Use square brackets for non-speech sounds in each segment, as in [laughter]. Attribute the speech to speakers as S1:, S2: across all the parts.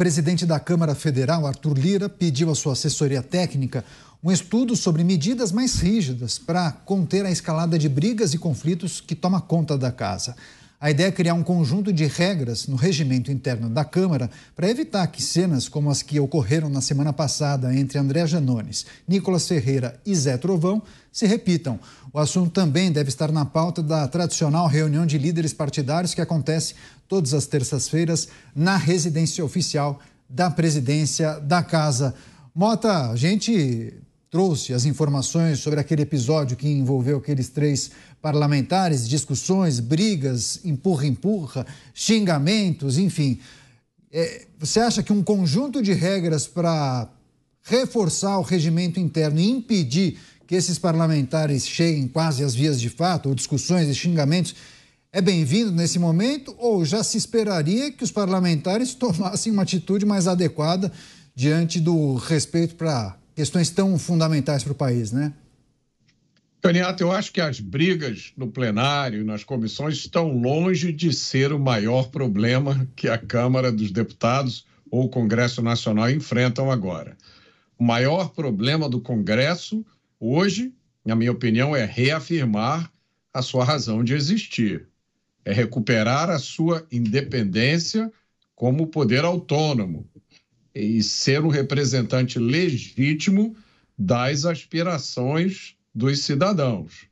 S1: presidente da Câmara Federal, Arthur Lira, pediu à sua assessoria técnica um estudo sobre medidas mais rígidas para conter a escalada de brigas e conflitos que toma conta da casa. A ideia é criar um conjunto de regras no regimento interno da Câmara para evitar que cenas como as que ocorreram na semana passada entre André Janones, Nicolas Ferreira e Zé Trovão se repitam. O assunto também deve estar na pauta da tradicional reunião de líderes partidários que acontece todas as terças-feiras na residência oficial da presidência da Casa. Mota, a gente trouxe as informações sobre aquele episódio que envolveu aqueles três parlamentares, discussões, brigas, empurra-empurra, xingamentos, enfim. É, você acha que um conjunto de regras para reforçar o regimento interno e impedir que esses parlamentares cheguem quase às vias de fato, ou discussões e xingamentos, é bem-vindo nesse momento? Ou já se esperaria que os parlamentares [laughs] tomassem uma atitude mais adequada diante do respeito para questões tão fundamentais para o país, né?
S2: Caniato, eu acho que as brigas no plenário, nas comissões, estão longe de ser o maior problema que a Câmara dos Deputados ou o Congresso Nacional enfrentam agora. O maior problema do Congresso hoje, na minha opinião, é reafirmar a sua razão de existir, é recuperar a sua independência como poder autônomo, e ser o representante legítimo das aspirações dos cidadãos.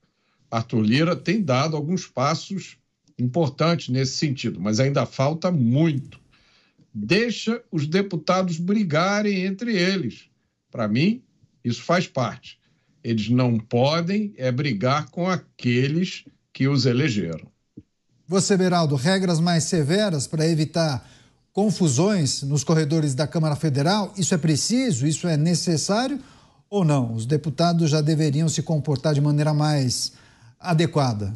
S2: Arthur Lira tem dado alguns passos importantes nesse sentido, mas ainda falta muito. Deixa os deputados brigarem entre eles. Para mim, isso faz parte. Eles não podem é brigar com aqueles que os elegeram.
S1: Você, Beraldo, regras mais severas para evitar confusões nos corredores da Câmara Federal? Isso é preciso? Isso é necessário? Ou não? Os deputados já deveriam se comportar de maneira mais adequada?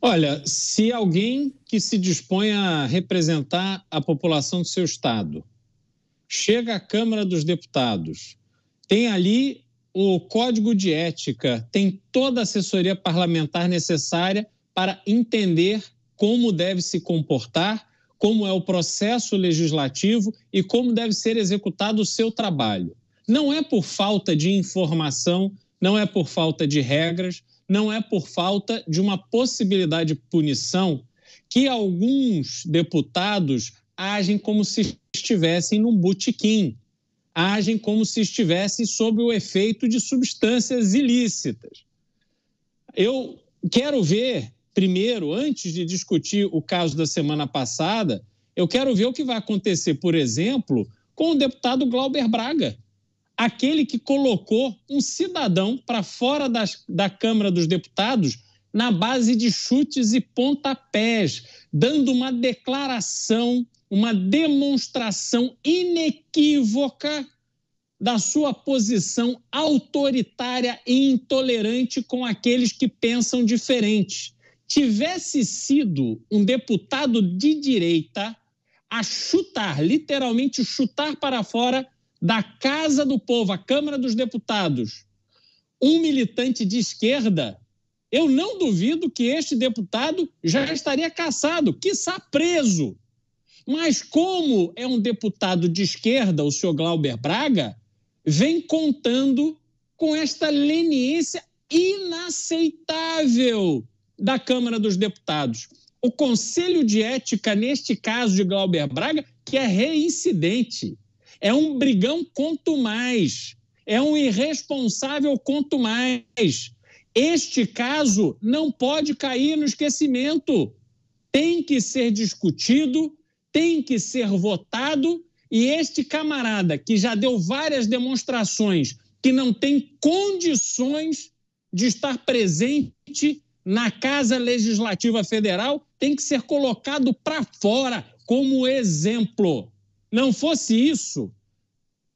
S3: Olha, se alguém que se dispõe a representar a população do seu estado chega à Câmara dos Deputados, tem ali o código de ética, tem toda a assessoria parlamentar necessária para entender como deve se comportar como é o processo legislativo e como deve ser executado o seu trabalho. Não é por falta de informação, não é por falta de regras, não é por falta de uma possibilidade de punição que alguns deputados agem como se estivessem num botequim, agem como se estivessem sob o efeito de substâncias ilícitas. Eu quero ver primeiro, antes de discutir o caso da semana passada, eu quero ver o que vai acontecer, por exemplo, com o deputado Glauber Braga, aquele que colocou um cidadão para fora das, da Câmara dos Deputados na base de chutes e pontapés, dando uma declaração, uma demonstração inequívoca da sua posição autoritária e intolerante com aqueles que pensam diferente tivesse sido um deputado de direita a chutar, literalmente chutar para fora da Casa do Povo, a Câmara dos Deputados, um militante de esquerda, eu não duvido que este deputado já estaria caçado, quiçá preso. Mas como é um deputado de esquerda, o senhor Glauber Braga, vem contando com esta leniência inaceitável da Câmara dos Deputados. O Conselho de Ética, neste caso de Glauber Braga, que é reincidente, é um brigão quanto mais, é um irresponsável quanto mais. Este caso não pode cair no esquecimento. Tem que ser discutido, tem que ser votado, e este camarada que já deu várias demonstrações que não tem condições de estar presente na Casa Legislativa Federal tem que ser colocado para fora como exemplo. Não fosse isso,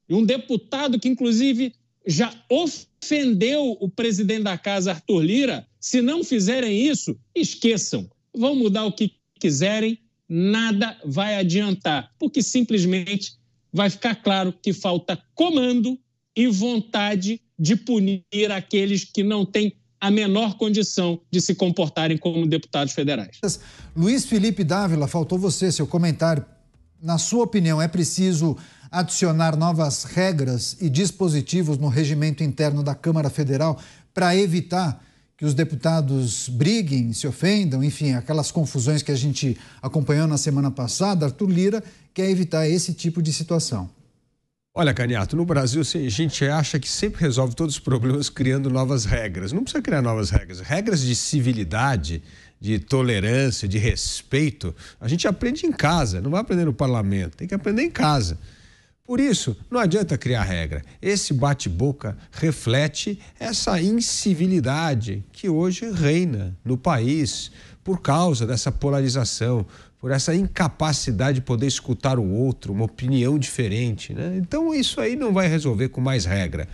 S3: um deputado que, inclusive, já ofendeu o presidente da casa, Arthur Lira, se não fizerem isso, esqueçam. Vão mudar o que quiserem, nada vai adiantar, porque simplesmente vai ficar claro que falta comando e vontade de punir aqueles que não têm a menor condição de se comportarem como deputados federais.
S1: Luiz Felipe Dávila, faltou você, seu comentário. Na sua opinião, é preciso adicionar novas regras e dispositivos no regimento interno da Câmara Federal para evitar que os deputados briguem, se ofendam, enfim, aquelas confusões que a gente acompanhou na semana passada, Arthur Lira quer é evitar esse tipo de situação.
S2: Olha, Caniato, no Brasil a gente acha que sempre resolve todos os problemas criando novas regras. Não precisa criar novas regras. Regras de civilidade, de tolerância, de respeito, a gente aprende em casa, não vai aprender no parlamento. Tem que aprender em casa. Por isso, não adianta criar regra. Esse bate-boca reflete essa incivilidade que hoje reina no país por causa dessa polarização, por essa incapacidade de poder escutar o outro, uma opinião diferente. Né? Então, isso aí não vai resolver com mais regra.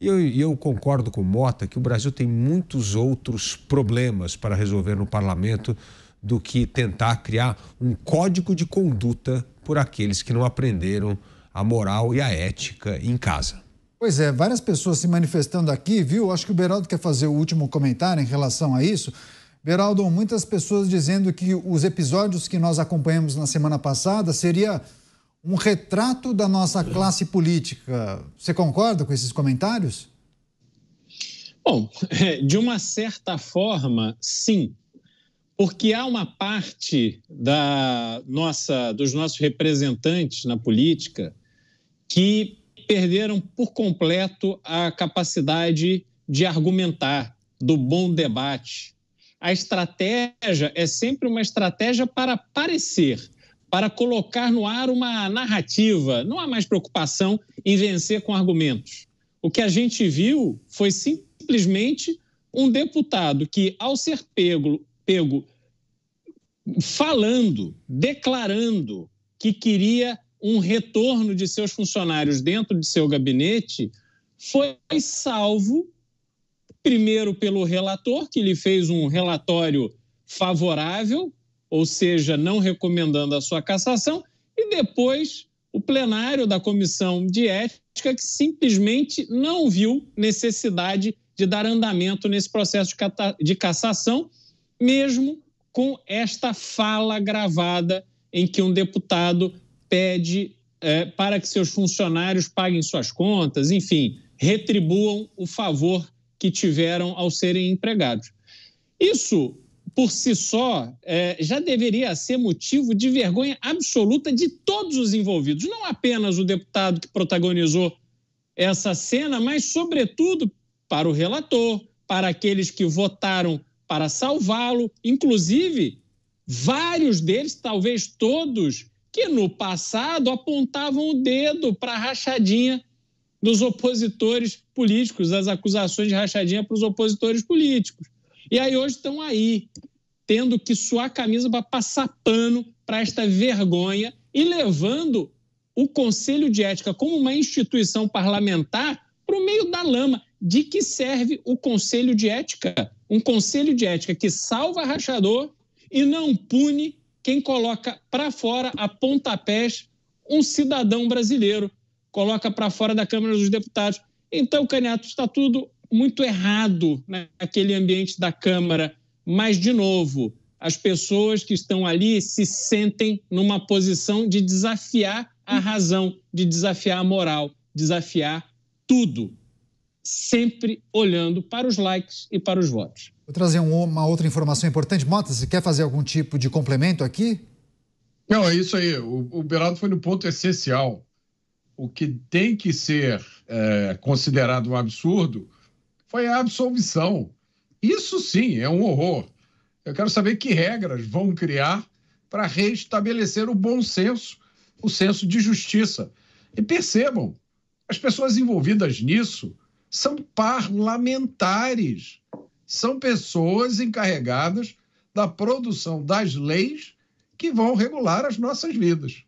S2: E eu, eu, concordo com Mota que o Brasil tem muitos outros problemas para resolver no parlamento do que tentar criar um código de conduta por aqueles que não aprenderam a moral e a ética em casa.
S1: Pois é, várias pessoas se manifestando aqui, viu? Acho que o Beraldo quer fazer o último comentário em relação a isso. Beraldo, muitas pessoas dizendo que os episódios que nós acompanhamos na semana passada seria um retrato da nossa classe política. Você concorda com esses comentários?
S3: Bom, [laughs] eh, de uma certa forma, sim. Porque há uma parte da nossa, dos nossos representantes na política que perderam por completo a capacidade de argumentar, do bom debate. A estratégia é sempre uma estratégia para parecer, para colocar no ar uma narrativa. Não há mais preocupação em vencer com argumentos. O que a gente viu foi simplesmente um deputado que, ao ser pego, pego falando, declarando que queria um retorno de seus funcionários dentro de seu gabinete foi salvo, primeiro, pelo relator, que lhe fez um relatório favorável, ou seja, não recomendando a sua cassação, e depois o plenário da comissão de ética, que simplesmente não viu necessidade de dar andamento nesse processo de cassação, mesmo com esta fala gravada em que um deputado pede é, para que seus funcionários paguem suas contas, enfim, retribuam o favor que tiveram ao serem empregados. Isso, por si só, é, já deveria ser motivo de vergonha absoluta de todos os envolvidos, não apenas o deputado que protagonizou essa cena, mas, sobretudo, para o relator, para aqueles que votaram para salvá-lo, inclusive vários deles, talvez todos, que no passado apontavam o dedo para a rachadinha dos opositores políticos, as acusações de rachadinha para os opositores políticos. E aí hoje estão aí, tendo que suar a camisa para passar pano para esta vergonha e levando o Conselho de Ética como uma instituição parlamentar para o meio da lama. De que serve o Conselho de Ética? Um Conselho de Ética que salva rachador e não pune quem coloca para fora a pontapés um cidadão brasileiro, coloca para fora da Câmara dos Deputados. Então, Caniato, está tudo muito errado né, naquele ambiente da Câmara. Mas, de novo, as pessoas que estão ali se sentem numa posição de desafiar a razão, de desafiar a moral, desafiar tudo sempre olhando para os likes e para os votos.
S1: Vou trazer uma outra informação importante. Mota, você quer fazer algum tipo de complemento aqui?
S3: Não, é isso aí. O, o Beraldo foi no ponto
S2: essencial. O que tem que ser é, considerado um absurdo foi a absolvição. Isso sim é um horror. Eu quero saber que regras vão criar para reestabelecer o bom senso, o senso de justiça. E percebam, as pessoas envolvidas nisso são parlamentares, são pessoas encarregadas da produção das leis que vão regular as nossas vidas.